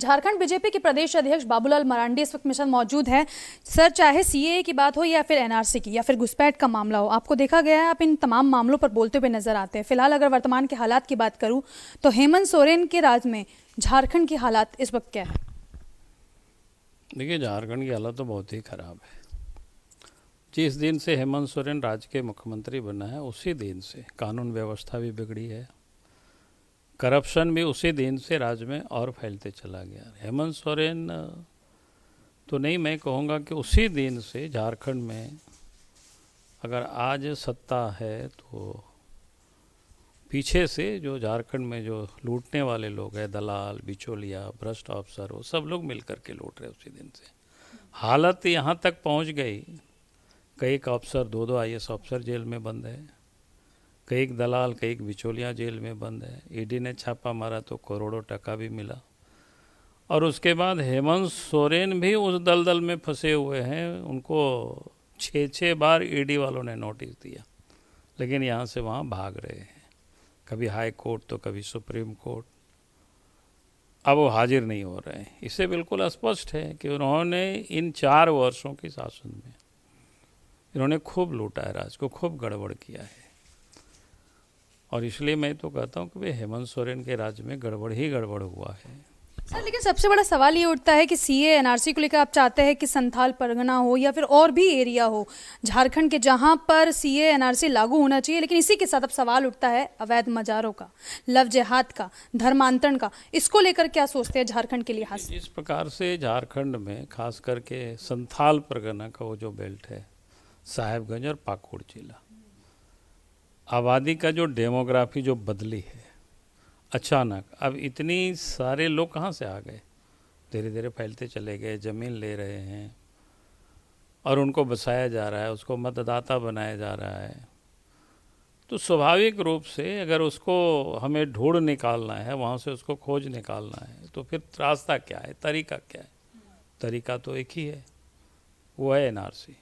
Jharkhand BJP के प्रदेश अध्यक्ष बाबूलाल मरांडी इस वक्त मिशन मौजूद हैं सर चाहे सीए की बात हो या फिर एनआरसी की या फिर घुसपैठ का मामला हो आपको देखा गया है आप इन तमाम मामलों पर बोलते हुए नजर आते हैं फिलहाल अगर वर्तमान के हालात की बात करूं तो हेमंत सोरेन के राज में झारखंड के हालात इस वक्त क्या है देखिए झारखंड की हालत तो बहुत ही खराब है जिस दिन से हेमंत सोरेन राज्य के मुख्यमंत्री बना है उसी दिन से कानून व्यवस्था भी बिगड़ी है करप्शन भी उसी दिन से राज्य में और फैलते चला गया हेमंत सोरेन तो नहीं मैं कहूँगा कि उसी दिन से झारखंड में अगर आज सत्ता है तो पीछे से जो झारखंड में जो लूटने वाले लोग हैं दलाल बिचौलिया भ्रष्ट अफसर वो सब लोग मिल कर के लूट रहे उसी दिन से हालत यहाँ तक पहुँच गई कई का अफसर दो दो आई ऑफिसर जेल में बंद है कई दलाल कई बिचौलिया जेल में बंद है ईडी ने छापा मारा तो करोड़ों टका भी मिला और उसके बाद हेमंत सोरेन भी उस दलदल में फंसे हुए हैं उनको छः छः बार ईडी वालों ने नोटिस दिया लेकिन यहाँ से वहाँ भाग रहे हैं कभी हाई कोर्ट तो कभी सुप्रीम कोर्ट अब वो हाजिर नहीं हो रहे हैं इससे बिल्कुल स्पष्ट है कि उन्होंने इन चार वर्षों के शासन में इन्होंने खूब लूटा है राज को खूब गड़बड़ किया है और इसलिए मैं तो कहता हूँ कि भाई हेमंत सोरेन के राज्य में गड़बड़ ही गड़बड़ हुआ है सर लेकिन सबसे बड़ा सवाल ये उठता है कि सी एनआरसी को लेकर आप चाहते हैं कि संथाल परगना हो या फिर और भी एरिया हो झारखंड के जहां पर सी एनआरसी लागू होना चाहिए लेकिन इसी के साथ अब सवाल उठता है अवैध मजारों का लव जिहाद का धर्मांतरण का इसको लेकर क्या सोचते हैं झारखंड के लिए इस प्रकार से झारखंड में खास करके संथाल परगना का वो जो बेल्ट है साहेबगंज और पाकुड़ जिला आबादी का जो डेमोग्राफी जो बदली है अचानक अब इतनी सारे लोग कहाँ से आ गए धीरे धीरे फैलते चले गए ज़मीन ले रहे हैं और उनको बसाया जा रहा है उसको मतदाता बनाया जा रहा है तो स्वाभाविक रूप से अगर उसको हमें ढूंढ निकालना है वहाँ से उसको खोज निकालना है तो फिर रास्ता क्या है तरीका क्या है तरीका तो एक ही है वो है एनआरसी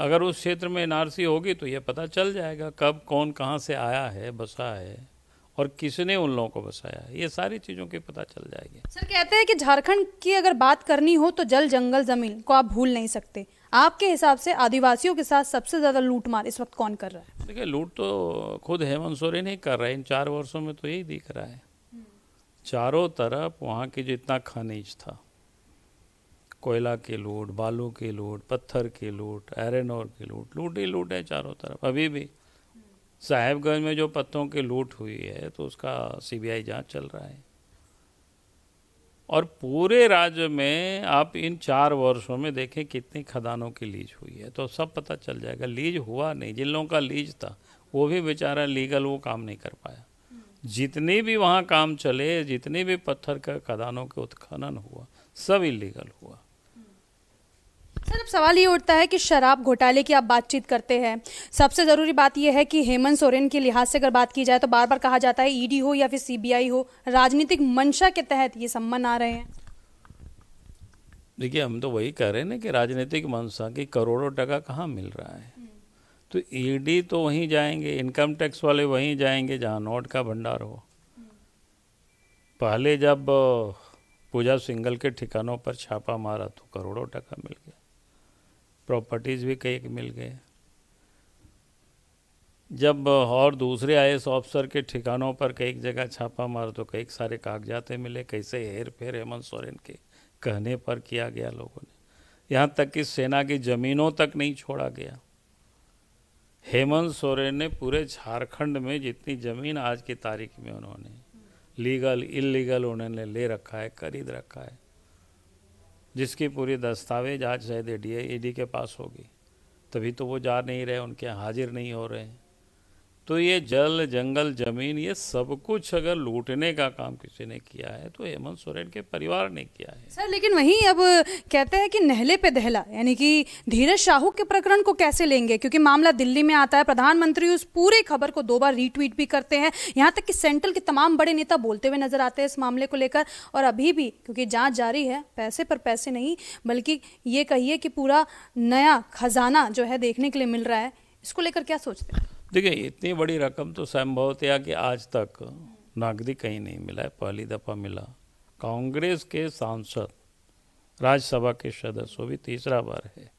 अगर उस क्षेत्र में एनआरसी होगी तो यह पता चल जाएगा कब कौन कहाँ से आया है बसा है और किसने उन लोगों को बसाया ये सारी चीज़ों की पता चल जाएगी सर कहते हैं कि झारखंड की अगर बात करनी हो तो जल जंगल जमीन को आप भूल नहीं सकते आपके हिसाब से आदिवासियों के साथ सबसे ज़्यादा लूटमार इस वक्त कौन कर रहा है देखिए लूट तो खुद हेमंत सोरेन ही कर रहा है इन चार वर्षों में तो यही दिख रहा है हम्म। चारों तरफ वहाँ की जितना खनिज था कोयला के लोड बालू के लोड पत्थर के लोड आयरन और के लोड लूट ही लूट है चारों तरफ अभी भी साहेबगंज में जो पत्तों की लूट हुई है तो उसका सीबीआई जांच चल रहा है और पूरे राज्य में आप इन चार वर्षों में देखें कितनी खदानों की लीज हुई है तो सब पता चल जाएगा लीज हुआ नहीं जिन लोगों का लीज था वो भी बेचारा लीगल वो काम नहीं कर पाया जितनी भी वहाँ काम चले जितनी भी पत्थर का खदानों के उत्खनन हुआ सब इलीगल हुआ सर अब सवाल ये उठता है कि शराब घोटाले की आप बातचीत करते हैं सबसे ज़रूरी बात यह है कि हेमंत सोरेन के लिहाज से अगर बात की जाए तो बार बार कहा जाता है ईडी हो या फिर सीबीआई हो राजनीतिक मंशा के तहत ये सम्मान आ रहे हैं देखिए हम तो वही कह रहे हैं ना कि राजनीतिक मंशा की करोड़ों टका कहाँ मिल रहा है तो ईडी तो वहीं जाएंगे इनकम टैक्स वाले वहीं जाएंगे जहाँ नोट का भंडार हो पहले जब पूजा सिंगल के ठिकानों पर छापा मारा तो करोड़ों टका मिल गया प्रॉपर्टीज़ भी कई मिल गए जब और दूसरे आई ऑफिसर के ठिकानों पर कई जगह छापा मार तो कई सारे कागजातें मिले कैसे हेर फेर हेमंत सोरेन के कहने पर किया गया लोगों ने यहाँ तक कि सेना की ज़मीनों तक नहीं छोड़ा गया हेमंत सोरेन ने पूरे झारखंड में जितनी ज़मीन आज की तारीख में उन्होंने लीगल इलीगल उन्होंने ले रखा है खरीद रखा है जिसकी पूरी दस्तावेज आज शायद ए डी के पास होगी तभी तो वो जा नहीं रहे उनके हाजिर नहीं हो रहे हैं तो ये जल जंगल जमीन ये सब कुछ अगर लूटने का काम किसी ने किया है तो हेमंत सोरेन के परिवार ने किया है सर लेकिन वहीं अब कहते हैं कि नहले पे दहला यानी कि धीरज शाहू के प्रकरण को कैसे लेंगे क्योंकि मामला दिल्ली में आता है प्रधानमंत्री उस पूरे खबर को दो बार रीट्वीट भी करते हैं यहाँ तक कि सेंट्रल के तमाम बड़े नेता बोलते हुए नजर आते हैं इस मामले को लेकर और अभी भी क्योंकि जाँच जारी है पैसे पर पैसे नहीं बल्कि ये कहिए कि पूरा नया खजाना जो है देखने के लिए मिल रहा है इसको लेकर क्या सोचते हैं देखिए इतनी बड़ी रकम तो संभवतया कि आज तक नागरिक कहीं नहीं मिला है पहली दफ़ा मिला कांग्रेस के सांसद राज्यसभा के सदस्य वो भी तीसरा बार है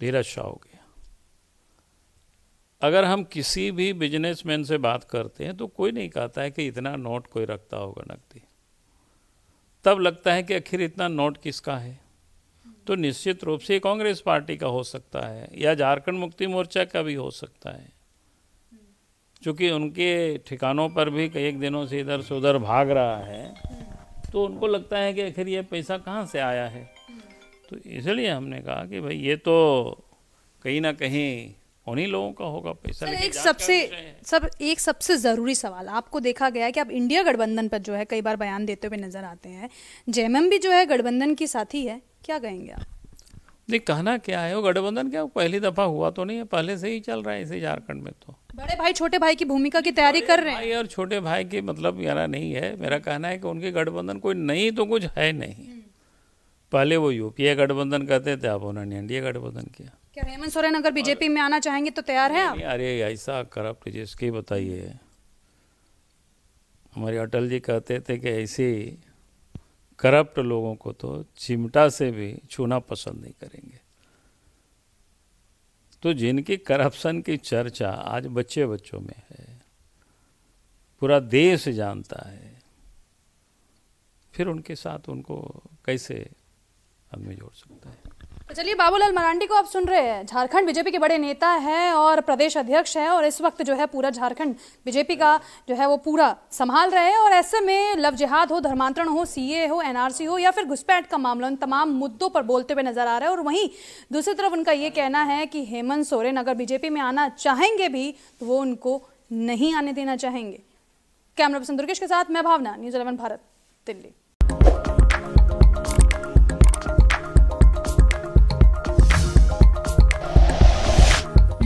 धीरज शाह हो गया अगर हम किसी भी बिजनेसमैन से बात करते हैं तो कोई नहीं कहता है कि इतना नोट कोई रखता होगा नकदी तब लगता है कि आखिर इतना नोट किसका है तो निश्चित रूप से कांग्रेस पार्टी का हो सकता है या झारखंड मुक्ति मोर्चा का भी हो सकता है क्योंकि उनके ठिकानों पर भी कई एक दिनों से इधर से उधर भाग रहा है तो उनको लगता है कि आखिर ये पैसा कहाँ से आया है तो इसलिए हमने कहा कि भाई ये तो कहीं ना कहीं उन्हीं लोगों का होगा पैसा एक सबसे सब एक सबसे ज़रूरी सवाल आपको देखा गया है कि आप इंडिया गठबंधन पर जो है कई बार बयान देते हुए नजर आते हैं जेएमएम भी जो है गठबंधन की साथी है क्या कहेंगे आप नहीं कहना क्या है वो गठबंधन क्या पहली दफा हुआ तो नहीं है पहले से ही चल रहा है इसे झारखंड में तो बड़े भाई छोटे भाई की भूमिका की तैयारी कर रहे हैं भाई और छोटे भाई की मतलब यारा नहीं है मेरा कहना है कि उनके गठबंधन कोई नहीं तो कुछ है नहीं हम्म। पहले वो यूपीए गठबंधन कहते थे अब उन्होंने एनडीए गठबंधन किया क्या हेमंत सोरेन अगर बीजेपी में आना चाहेंगे तो तैयार है आप अरे ऐसा करप्ट जिसकी बताइए हमारे अटल जी कहते थे कि ऐसी करप्ट लोगों को तो चिमटा से भी छूना पसंद नहीं करेंगे तो जिनकी करप्शन की चर्चा आज बच्चे बच्चों में है पूरा देश जानता है फिर उनके साथ उनको कैसे अब में जोड़ सकता है तो चलिए बाबूलाल मरांडी को आप सुन रहे हैं झारखंड बीजेपी के बड़े नेता हैं और प्रदेश अध्यक्ष हैं और इस वक्त जो है पूरा झारखंड बीजेपी का जो है वो पूरा संभाल रहे हैं और ऐसे में लव जिहाद हो धर्मांतरण हो सीए हो एनआरसी हो या फिर घुसपैठ का मामला उन तमाम मुद्दों पर बोलते हुए नजर आ रहे हैं और वहीं दूसरी तरफ उनका ये कहना है कि हेमंत सोरेन अगर बीजेपी में आना चाहेंगे भी तो वो उनको नहीं आने देना चाहेंगे कैमरा पर्सन दुर्गेश के साथ मैं भावना न्यूज इलेवन भारत दिल्ली